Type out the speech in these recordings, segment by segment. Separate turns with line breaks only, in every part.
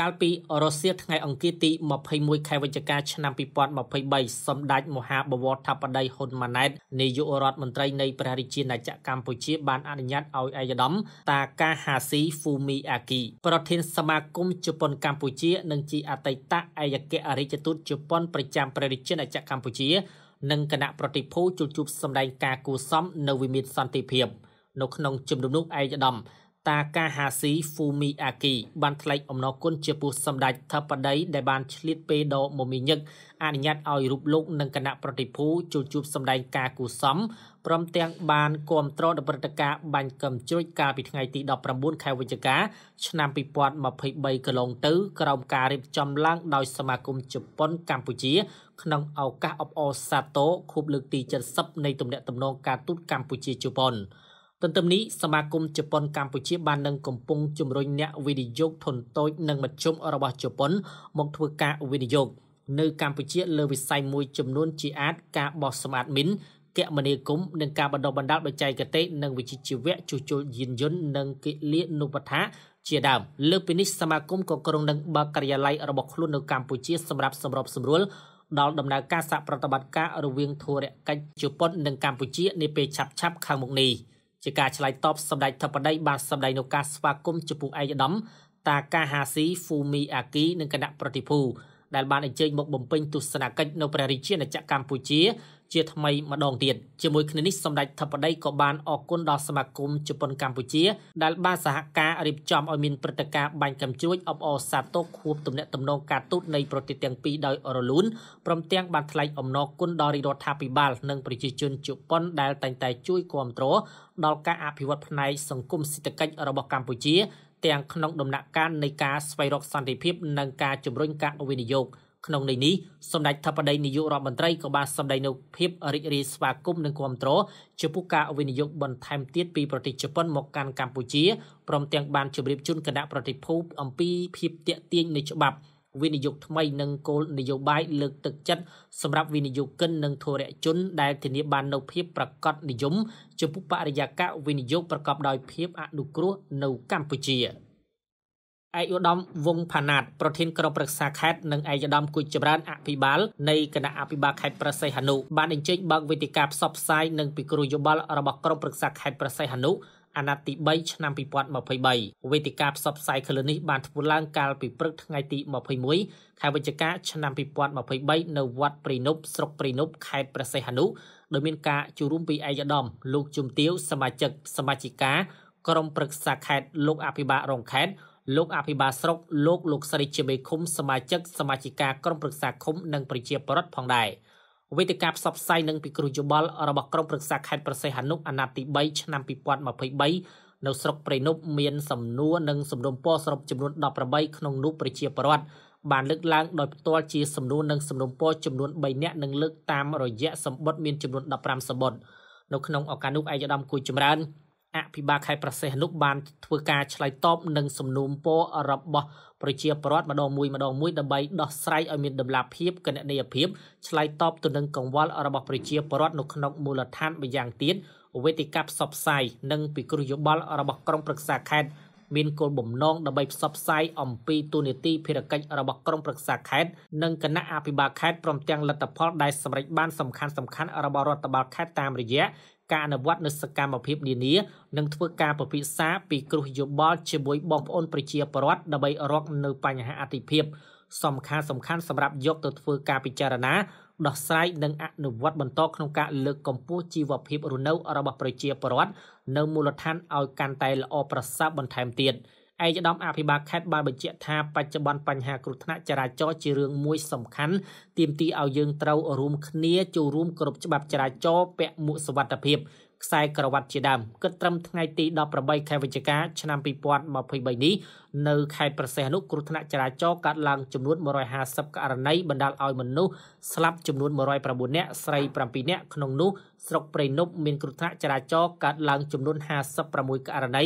កាលពីរុស្ស៊ីថ្ងៃអង្គារទី21ខែវិច្ឆិកាឆ្នាំ2023សម្ដេចមហាបវរធិបតីហ៊ុនម៉ាណែតនាយករដ្ឋមន្ត្រីនៃព្រះរាជាណាចក្រកម្ពុជាបានអនុញ្ញាតឲ្យឯកឧត្តមតាកាហាស៊ីហ្វូមីអាគី ប្រធានសមាគមជប៉ុនកម្ពុជានិងជាអតីតឯកអគ្គរដ្ឋទូតជប៉ុនប្រចាំព្រះរាជាណាចក្រកម្ពុជានិងគណៈប្រតិភូជួបជុំសម្ដែងការគូសំនៅវិមានសន្តិភាពនៅក្នុងជំនុំនោះឯកឧត្តមតាកាហាស៊ីហ្វូមីអាគីបានថ្លែងអំណរគុណចំពោះសម្ដេចថបដីដែលបានឆ្លៀតពេលដ៏មមាញឹកអនុញ្ញាតឲ្យរូបលោកនិងគណៈប្រតិភូចូលជួបសម្ដែងការគូសំព្រមទាំងបានគ្រប់គ្រងដល់ព្រឹត្តិការណ៍បាញ់កឹមជ្រួចកាលពីថ្ងៃទី19ខែវិច្ឆិកាឆ្នាំ2023កន្លងទៅក្រោមការរៀបចំឡើងដោយសមាគមជប៉ុន កម្ពុជា ក្នុងឱកាសអបអរសាទរខួបលើកទី70នៃទំនាក់ទំនងការទូតកម្ពុជាជប៉ុន។ទន្ទឹមនេះសមាគមជប៉ុនកម្ពុជា បាននឹងកំពុងជំរុញអ្នកវិនិយោគធុនតូចនិងមធ្យមរបស់ជប៉ុនមកធ្វើការវិនិយោគនៅកម្ពុជា លើវិស័យមួយចំនួនជាអាចការបោះសម្អាតមីនគមនាគមន៍និងការបណ្ដុះបណ្ដាលបច្ចេកទេសនិងវិជ្ជាជីវៈជួសជុលយានយន្តនិងគិលានុបដ្ឋាជាដើមលើពីនេះសមាគមក៏ក្រុងនឹងបើកការិយាល័យរបស់ខ្លួននៅកម្ពុជាសម្រាប់សម្របសម្រួលដល់ដំណើរការសហប្រតិបត្តិការរវាងធុរកិច្ចជប៉ុននិងកម្ពុជានាពេលឆាប់ៗខាងមុខនេះ។ជាការឆ្លើយតបសម្ដេចធិបតីបានសម្ដែងនូវការស្វាគមន៍ចំពោះឯកឧត្តមតាកាហាស៊ីហ្វូមីអាគីនិងគណៈប្រតិភូដែលបានអញ្ជើញមកបំពេញទស្សនកិច្ចនៅព្រះរាជាណាចក្រកម្ពុជាជាថ្មីម្ដងទៀតជាមួយគ្នានេះសម្ដេចធិបតីក៏បានអរគុណដល់សមាគមជប៉ុនកម្ពុជាដែលបានសហការរៀបចំឲ្យមានព្រឹត្តិការណ៍បាញ់កាំជ្រួចអបអរសាទរខួបទំនាក់ទំនងការទូតនៃប្រទេសទាំងពីរដោយរលូនព្រមទាំងបានថ្លែងអំណរគុណដល់រដ្ឋាភិបាលនិងប្រជា ជនជប៉ុនដែលតែងតែជួយគាំទ្រដល់ការអភិវឌ្ឍផ្នែកសង្គមសេដ្ឋកិច្ចរបស់កម្ពុជាទាំងក្នុងដំណាក់កាលនៃការស្វែងរក សន្តិភាពនិងការជំរុញការវិនិយោគក្នុងន័យនេះសម្ដេចថាបតីនាយករដ្ឋមន្ត្រីក៏បានសម្ដែងនូវភាពរីករាយស្វាគមន៍និងគាំទ្រចំពោះការវិនិយោគបន្ថែមទៀតពីប្រទេសជប៉ុនមកកាន់កម្ពុជាព្រមទាំងបានជម្រាបជូនគណៈប្រតិភូអំពីភាពទាក់ទាញនៃច្បាប់ វិនិយោគថ្មីនិងគោលនយោបាយលើកទឹកចិត្តសម្រាប់វិនិយោគិននិងធុរៈជនដែលធានាបាននូវភាពប្រកបនិយមចំពោះបរិយាកាសវិនិយោគប្រកបដោយភាពអនុគ្រោះនៅកម្ពុជា។ឯកឧត្តមវងផាណាតប្រធានក្រុមប្រឹក្សាខេត្តនិងឯកឧត្តមគូចចម្រើនអភិបាលនៃគណៈអភិបាលខេត្តប្រសិទ្ធហនុបានអញ្ជើញបើកវេទិកាផ្សព្វផ្សាយនិងពិគ្រោះយោបល់របស់ក្រុមប្រឹក្សាខេត្តប្រសិទ្ធហនុអាណត្តិទី3ឆ្នាំ2023វេទិកាផ្សព្វផ្សាយក្លឹនេះបានធ្វើឡើងកាលពីព្រឹកថ្ងៃទី21ខែវិច្ឆិកា ឆ្នាំ2023នៅវត្តព្រៃនប់ស្រុកព្រៃនប់ខេត្តប្រសិទ្ធហនុដោយមានការចូលរួមពីឯកឧត្តមលោកជំទាវសមាជិក សមាជិកាក្រុមប្រឹក្សាខេត្តលោកអភិបាលរងខេត្តលោកអភិបាលស្រុកលោកលោកស្រីជាមេឃុំសមាជិកសមាជិកាក្រុមប្រឹក្សាឃុំនិងប្រជាពលរដ្ឋផងដែរវេទិកាផ្សព្វផ្សាយនិងពិគ្រោះយោបល់របស់ក្រុមប្រឹក្សាខេត្តប្រសេះហនុអាណត្តិទី3ឆ្នាំ2023នៅស្រុកព្រៃនប់មានសំណួរនិងសំណុំពរសរុបចំនួន18ក្នុងនោះប្រជាពលរដ្ឋបានលើកឡើងដោយផ្ទាល់ជាសំណួរនិងសំណុំពរចំនួន3នាក់និងលើកតាមរយៈសម្បត្តិមានចំនួន15សម្បត្តិនៅក្នុងឱកាសនោះឯកឧត្តមគួយចម្រើនអភិបាលខេត្តប្រសេះនោះបានធ្វើការឆ្លើយតបនឹងសំណូមពររបស់ប្រជាពលរដ្ឋម្ដងមួយម្ដងមួយដើម្បីដោះស្រាយឲ្យមានតម្លាភាពកណន័យភាពឆ្លើយតបទៅនឹងកង្វល់របស់ប្រជាពលរដ្ឋនៅក្នុងមូលដ្ឋានម្យ៉ាងទៀតវេទិកាផ្សព្វផ្សាយនិងពិគ្រោះយោបល់របស់ក្រុមប្រឹក្សាខេត្តមានគោលបំណងដើម្បីផ្សព្វផ្សាយអំពីទូនីតិភារកិច្ចរបស់ក្រមប្រឹក្សាខេត្តនិងគណៈអភិបាលខេត្តព្រមទាំងលទ្ធផលដែលសម្រេចបានសំខាន់សំខាន់របស់រដ្ឋបាលខេត្តតាមរយៈការអនុវត្តនៅសកម្មភាពនានានិងធ្វើការពិភាក្សាពីគ្រោះយោបល់ជាមួយបងប្អូនប្រជាពលរដ្ឋដើម្បីរកនៅបញ្ហាអតិភិបសំខាន់សំខាន់សម្រាប់យកទៅធ្វើការពិចារណាដោះស្រាយនិងអនុវត្តបន្តក្នុងការលើកកម្ពស់ជីវភាពរស់នៅរបស់ប្រជាពលរដ្ឋនៅមូលដ្ឋានឲ្យកាន់តែល្អប្រសើរបន្ថែមទៀត។ឯកឧត្តមអភិបាលខេត្តបានបញ្ជាក់ថាបច្ចុប្បន្នបញ្ហា គ្រោះថ្នាក់ចរាចរណ៍ជារឿងមួយសំខាន់ ទាមទារឲ្យយើងត្រូវរួមគ្នាចូលរួមគ្រប់ច្បាប់ចរាចរណ៍ពាក់មួកសុវត្ថិភាពខ្សែក្រវ៉ាត់ជាដើមគិតត្រឹមថ្ងៃ ទី18ខែវិច្ឆិកាឆ្នាំ2023នេះនៅខេត្តប្រសេះនោះគ្រោះថ្នាក់ចរាចរណ៍កើតឡើងចំនួន150ករណីបណ្ដាលឲ្យមនុស្សស្លាប់ចំនួន109នាក់ស្រី7នាក់ក្នុងនោះស្រុកព្រៃនប់មានគ្រោះថ្នាក់ចរាចរណ៍កើតឡើងចំនួន56ករណី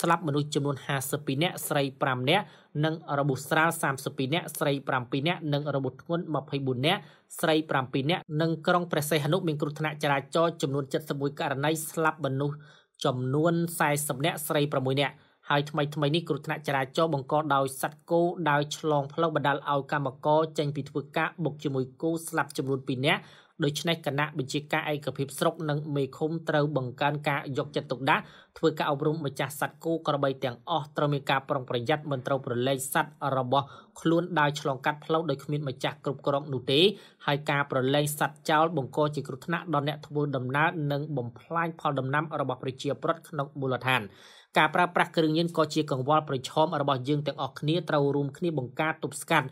ស្លាប់មនុស្សចំនួន52នាក់ស្រី5នាក់និងរបួសស្រាល32នាក់ស្រី7នាក់និងរបួសធ្ងន់24នាក់ស្រី7នាក់និងក្រុងព្រះសីហនុមានគ្រោះថ្នាក់ចរាចរណ៍ចំនួន71ករណីស្លាប់មនុស្សចំនួន40នាក់ស្រី6នាក់ហើយថ្មីថ្មីនេះគ្រោះថ្នាក់ចរាចរណ៍បង្កដោយសត្វគោដើរឆ្លងផ្លូវបណ្ដាលឲ្យកម្មករចេញពីធ្វើការបុកជាមួយគោស្លាប់ចំនួន2នាក់ដូច្នេះគណៈបញ្ជាការឯកភាពស្រុកនិងមេឃុំត្រូវបង្កើនការយកចិត្តទុកដាក់ធ្វើការអប់រំម្ចាស់សត្វគោក្របី ទាំងអស់ត្រូវមានការប្រុងប្រយ័ត្នមិនត្រូវប្រឡែកសត្វរបស់ខ្លួនដើរឆ្លងកាត់ផ្លូវដោយគ្មានម្ចាស់គ្រប់គ្រងនោះទេហើយការប្រឡែងសត្វចោលបង្កជាគ្រោះថ្នាក់ដល់អ្នកធ្វើដំណើរនិងបំផ្លាញផលដំណាំ របស់ប្រជាពលរដ្ឋក្នុងមូលដ្ឋាន។ការប្រើប្រាស់គ្រឿងញៀនក៏ជាកង្វល់ប្រឈមរបស់យើងទាំងអស់គ្នាត្រូវរួមគ្នាបង្ការទប់ស្កាត់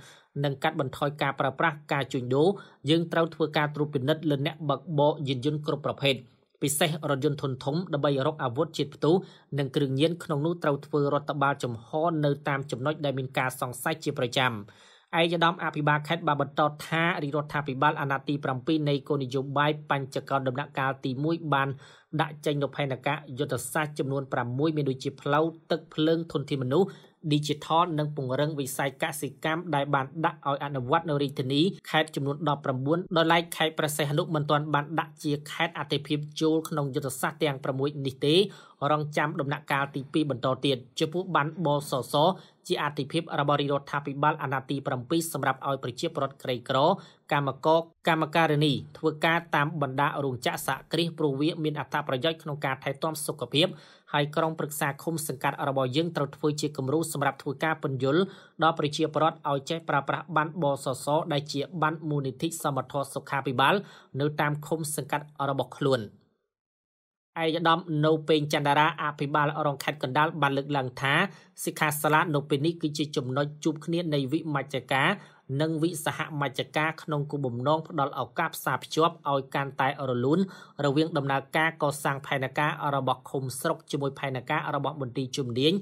និងកាត់បន្ថយការប្រើប្រាស់ការជួញដូរយើងត្រូវធ្វើការត្រួតពិនិត្យលើអ្នកបើកបរយានយន្តគ្រប់ប្រភេទពិសេសរថយន្តធុនធំដើម្បីរកអាវុធជាតិផ្ទុះនិងគ្រឿងញៀនក្នុងនោះត្រូវធ្វើរដ្ឋបាលចំហ នៅតាមចំណុច ដែលមានការសង្ស័យជាប្រចាំ។ឯកឧត្តមអភិបាលខេត្តបានបន្តថារាជរដ្ឋាភិបាលអាណត្តិទី7នៃគោលនយោបាយបញ្ចកោណដំណាក់កាលទី1បានដាក់ចេញនូវផែនការយុទ្ធសាស្ត្រចំនួន6មានដូចជាផ្លូវទឹកភ្លើងធនធានមនុស្ស Digital និងពង្រឹងវិស័យកសិកម្មដែលបានដាក់ឲ្យអនុវត្តនៅរាជធានីខេត្តចំនួន19ដោយឡែកខេត្តប្រសេះអនុមិនទាន់បានដាក់ជាខេត្តអតិភិបចូលក្នុងយុទ្ធសាស្ត្រទាំង6នេះទេ រងចាំដំណាក់កាលទី2បន្តទៀតចំពោះបានបសសជាអតិភិបរបស់រដ្ឋាភិបាលអាណត្តិទី7សម្រាប់ឲ្យប្រជាពលរដ្ឋក្រីក្រ កម្មករកម្មការិនីធ្វើការតាមបណ្ដារោងចក្រសហគ្រាសព្រោះវាមានអត្ថប្រយោជន៍ក្នុងការថែទាំសុខភាពហើយក្រុមប្រឹក្សាឃុំសង្កាត់របស់យើងត្រូវធ្វើជាគំរូសម្រាប់ធ្វើការពន្យល់ដល់ប្រជាពលរដ្ឋឲ្យចេះប្រើប្រាស់ប័ណ្ណបសសដែលជាប័ណ្ណមូលនិធិសមត្ថសុខាភិបាលនៅតាមឃុំ សង្កាត់របស់ខ្លួន។ឯកឧត្តមនៅពេញចន្ទរាអភិបាលរងខេត្តកណ្ដាលបានលើកឡើងថាសិក្ខាសាលានៅពេលនេះគឺជាចំណុចជួបគ្នានៃវិមជ្ឈការនិងវិសហមជ្ឈការក្នុងគោលបំណងផ្ដល់ឱកាសផ្សារភ្ជាប់ឲ្យកាន់តែ រលូនរវាង ដំណើរការកសាងផែនការ របស់ឃុំស្រុកជាមួយផែនការរបស់មន្ទីរជំនាញ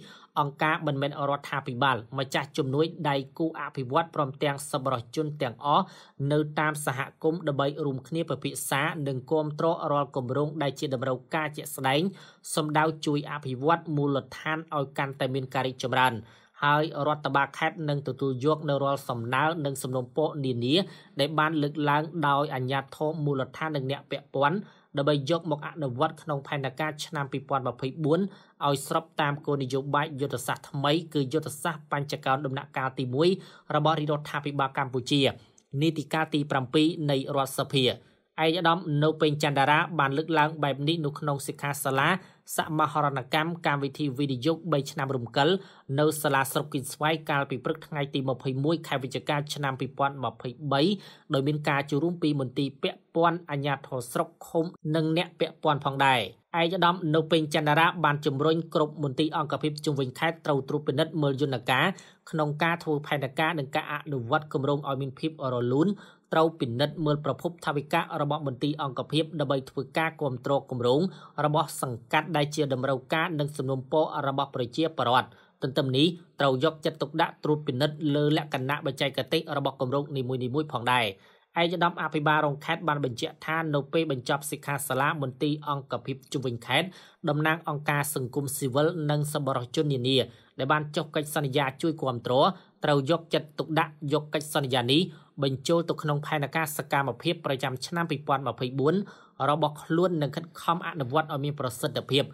អង្គការមិនមែនរដ្ឋាភិបាលម្ចាស់ជំនួយដៃគូអភិវឌ្ឍព្រមទាំងសប្បុរសជនទាំងអស់នៅតាមសហគមន៍ដើម្បីរួមគ្នាពិភាក្សា និងគ្រប់គ្រងរាល់គម្រោងដែលជាតម្រូវការជាក់ស្ដែងសម្ដៅជួយអភិវឌ្ឍមូលដ្ឋានឲ្យកាន់តែមានការរីកចម្រើនហើយរដ្ឋបាលខេត្តនឹងទទួលយកនៅរាល់សំណើ និងសំណុំពរនានាដែលបានលើកឡើងដោយអាជ្ញាធរមូលដ្ឋាននិងអ្នកពាក់ព័ន្ធដើម្បីយកមកអនុវត្តក្នុងផែនការឆ្នាំ2024ឲ្យស្របតាមគោលនយោបាយយុទ្ធសាស្ត្រថ្មី គឺយុទ្ធសាស្ត្របញ្ចកោណដំណាក់កាលទី1របស់រដ្ឋាភិបាលកម្ពុជានីតិកាលទី7នៃរដ្ឋសភាឯកឧត្តមនៅពេញចន្ទរាបានលើកឡើងបែបនេះនៅក្នុងសិក្ខាសាលាសមហរណកម្មកម្មវិធីវិនិយោគ3ឆ្នាំរំកិលនៅ សាលាស្រុកគិនស្វាយកាលពីព្រឹកថ្ងៃទី21ខែវិច្ឆិកាឆ្នាំ2023ដោយមានការចូលរួមពីមន្ទីរពាក់ព័ន្ធអាជ្ញាធរស្រុកឃុំនិង អ្នកពាក់ព័ន្ធផងដែរឯកឧត្តមនៅពេញចន្ទរាបាន ជំរុញគ្រប់មន្ទីរអង្គភាពជុំវិញខេត្តត្រូវត្រួតពិនិត្យមើលយន្តការក្នុងការធ្វើផែនការនិងការអនុវត្តគម្រោងឲ្យមានភាពរលូនត្រូវពិនិត្យមើលប្រភពថវិការបស់មន្ទីរអង្គភាពដើម្បីធ្វើការគ្រប់គ្រងគម្រោងរបស់សង្កាត់ដែលជា តម្រូវការ និងសំណុំពររបស់ប្រជាពលរដ្ឋទន្ទឹមនេះត្រូវយកចិត្តទុកដាក់ត្រួតពិនិត្យលើលក្ខណៈបច្ចេកទេសរបស់គម្រោងនីមួយៗផងដែរឯកឧត្តមអភិបាលរងខេត្តបានបញ្ជាក់ថានៅពេលបញ្ចប់សិក្ខាសាលាមន្ទីរអង្គភាពជុំវិញខេត្តតំណាងអង្គការសង្គមស៊ីវិលនិង សប្បុរសជននានា ដែលបានចុះកិច្ចសន្យាជួយគាំទ្រត្រូវយកចិត្តទុកដាក់យកកិច្ចសន្យានេះបញ្ចូលទៅក្នុងផែនការសកម្មភាពប្រចាំឆ្នាំ2024របស់ខ្លួននិងខិតខំអនុវត្តឲ្យមានប្រសិទ្ធភាព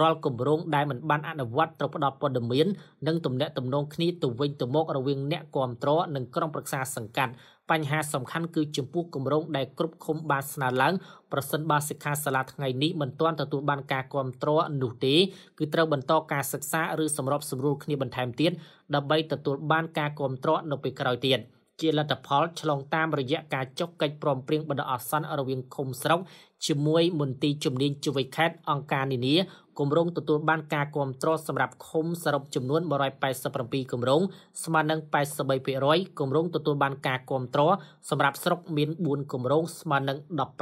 រាល់គម្រោងដែលមិនបានអនុវត្តត្រូវផ្ដល់ព័ត៌មាននិងទំនាក់ទំនងគ្នាទៅវិញទៅមក រវាងអ្នកគាំទ្រនិងក្រុមប្រឹក្សាសង្កាត់បញ្ហាសំខាន់គឺចំពោះគម្រោងដែលគ្រប់ឃុំបានស្នើឡើងប្រសិនបើសិក្ខាសាលាថ្ងៃនេះមិនទាន់ទទួលបានការគ្រប់គ្រងនោះទេគឺត្រូវបន្តការសិក្សាឬសម្របសម្រួលគ្នាបន្ថែមទៀតដើម្បីទទួលបានការគ្រប់គ្រងនៅពេលក្រោយទៀត។ជាលទ្ធផលឆ្លងតាមរយៈការចុះកិច្ចព្រមព្រៀងបណ្ដោះអាសន្នរវាងឃុំស្រុកជាមួយមន្ទីរជំនាញជីវខេត្តអង្គការនានាគម្រោងទទួលបានការគ្រប់គ្រងសម្រាប់ឃុំសរុបចំនួន187គម្រោងស្មើនឹង83%គម្រោងទទួលបានការគ្រប់គ្រងសម្រាប់ស្រុកមាន4គម្រោងស្មើនឹង15%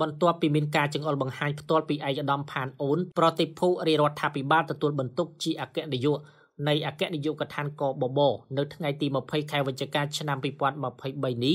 បន្ទាប់ពីមានការចង្អុលបង្ហាញផ្ទាល់ពីឯកឧត្តមផានអូនប្រតិភូរាជរដ្ឋាភិបាលទទួលបន្ទុកជាអគ្គនាយកនៃអគ្គនាយកដ្ឋានកបបនៅថ្ងៃទី20ខែវិច្ឆិកាឆ្នាំ2023នេះ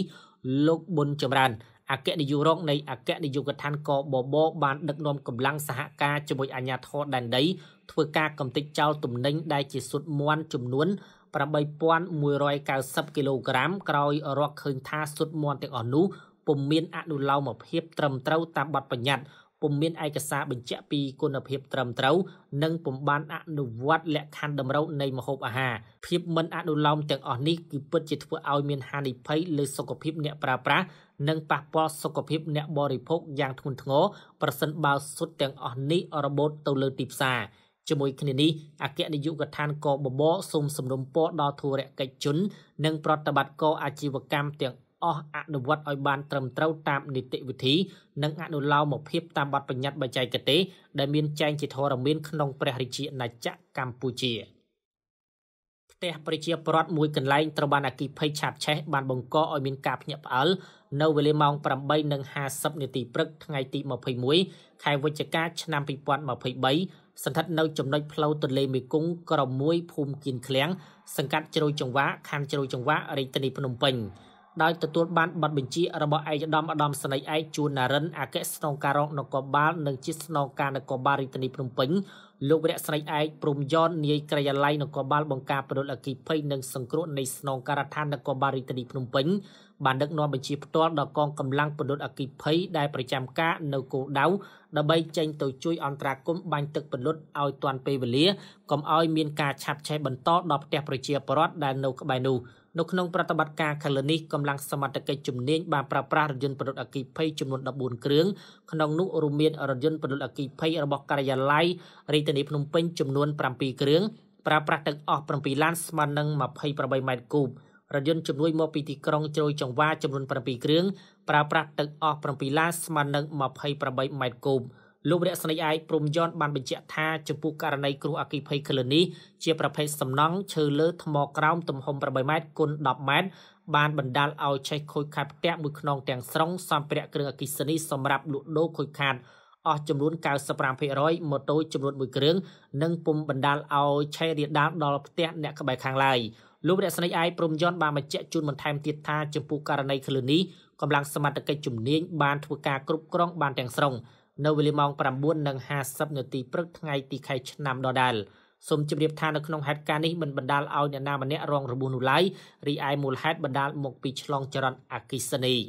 លោកប៊ុនចម្រើនអគ្គនាយករងនៃអគ្គនាយកដ្ឋានកបបបានដឹកនាំកម្លាំងសហការជាមួយអាជ្ញាធរដែនដីធ្វើការកំទេចចោលទំនិញដែលជាសុទ្ធមន់ចំនួន8190គីឡូក្រាមក្រោយ រកឃើញថាសុទ្ធមន់ទាំងអស់នោះពុំមានអនុលោមភាពត្រឹមត្រូវតាមបទបញ្ញត្តិពុំមានឯកសារបញ្ជាក់ពីគុណភាពត្រឹមត្រូវ និងពុំបានអនុវត្តលក្ខខណ្ឌតម្រូវនៃម្ហូបអាហារភាពមិនអនុលោមទាំងអស់នេះគឺពិតជាធ្វើឲ្យមានហានិភ័យលើសុខភាពអ្នកប្រើប្រាស់និងប៉ះពាល់សុខភាពអ្នកបរិភោគយ៉ាងធ្ងន់ធ្ងរប្រសិនបើសុទ្ធទាំងអស់នេះរបូតទៅលើទីផ្សារជាមួយគ្នានេះអគ្គនាយកដ្ឋានកបបសូមសំណូមពរដល់ធុរកិច្ចជននិងប្រតិបត្តិការអាជីវកម្មទាំងអស់អនុវត្តឲ្យបានត្រឹមត្រូវតាមនីតិវិធី និងអនុលោមភាពតាមបទបញ្ញត្តិបច្ចេកទេសដែលមានចែងជាធរមាន ក្នុងព្រះរាជាណាចក្រកម្ពុជាផ្ទះប្រជាប្រដ្ឋមួយកន្លែងត្រូវបានអគិភ័យឆាបឆេះបានបង្កឲ្យមានការភ្ញាក់ផ្អើលនៅវេលាម៉ោង8:50នាទីព្រឹកថ្ងៃទី21ខែវិច្ឆិកាឆ្នាំ2023សណ្ឋិតនៅ ចំណុចផ្លូវទន្លេមេគង្គក្រុម1ភូមិគៀនឃ្លាំងសង្កាត់ជ្រោយចង្វាខណ្ឌជ្រោយចង្វារាជធានីភ្នំពេញ។ដោយទទួលបានប័ណ្ណបញ្ជារបស់ឯកឧត្តមឧត្តមសេនីយ៍ឯកជួនណារិនអគ្គស្នងការរងនគរបាលនិងជាស្នងការនគរបាលរាជធានីភ្នំពេញលោកវរៈស្រីឯកព្រំយ៉ននាយក្រយឡ័យនគរបាលបង្ការប្រដលអគិភ័យនិងសង្គ្រោះនៃស្នងការដ្ឋាននគរបាលរាជធានីភ្នំពេញបានដឹកនាំបញ្ជាផ្ទាល់ដល់កងកម្លាំងប្រដលអគិភ័យដែលប្រចាំការនៅគោលដៅដើម្បីចេញទៅជួយអន្តរាគមន៍បាញ់ទឹកពន្លត់ឲ្យទាន់ពេលវេលាកុំឲ្យមានការឆាប់ឆេះបន្តដល់ផ្ទះប្រជាពលរដ្ឋដែលនៅក្បែរនោះ។នៅក្នុងប្រតិបត្តិការខាងលើនេះកម្លាំងសមត្ថកិច្ចជំនាញបានប្រើប្រាស់រថយន្តពន្លត់អគ្គិភ័យចំនួន14គ្រឿងក្នុងនោះរួមមានរថយន្តពន្លត់អគ្គិភ័យរបស់ការិយាល័យរាជធានីភ្នំពេញចំនួន7គ្រឿងប្រើប្រាស់ទឹកអស់7ឡានស្មើនឹង28ម៉ែត្រគូបរថយន្តជំនួយមកពីទីក្រុងជ្រោយចង្វាចំនួន7គ្រឿងប្រើប្រាស់ទឹកអស់7ឡានស្មើនឹង28ម៉ែត្រគូបលោករស្មីឯកព្រំយន្តបានបញ្ជាក់ថាចំពោះករណីគ្រោះអគ្គិភ័យក្លូនីជាប្រភេទសំណង់ឈើលើថ្មក្រោមទំហំ8ម៉ែត្រគុណ10ម៉ែត្របានបណ្ដាលឲ្យឆេះខូចខាតផ្ទះមួយខ្នងទាំងស្រុងសម្ភារៈគ្រឿងអគ្គិសនីសម្រាប់លក់ដូរខូចខាតអស់ចំនួន95%ម៉ូតូចំនួន1គ្រឿងនិងពុំបណ្ដាលឲ្យឆេះរាលដាលដល់ផ្ទះអ្នកក្បែរខាងឡើយលោករស្មីឯកព្រំយន្តបានបញ្ជាក់ជូនបន្ថែមទៀតថាចំពោះករណីក្លូនីកម្លាំងសមត្ថកិច្ចជំនាញបានធ្វើការគ្រប់គ្រងបានទាំងស្រុងនៅវេលាម៉ោង9:50នាទីព្រឹកថ្ងៃទីខែឆ្នាំដដែលសូមជម្រាបថានៅក្នុងហេតុការណ៍នេះមិនបណ្ដាលឲ្យអ្នកណាម្នាក់រងរបួសនោះឡើយរីឯមូលហេតុបណ្ដាលមកពីឆ្លងចរន្តអគ្គិសនី។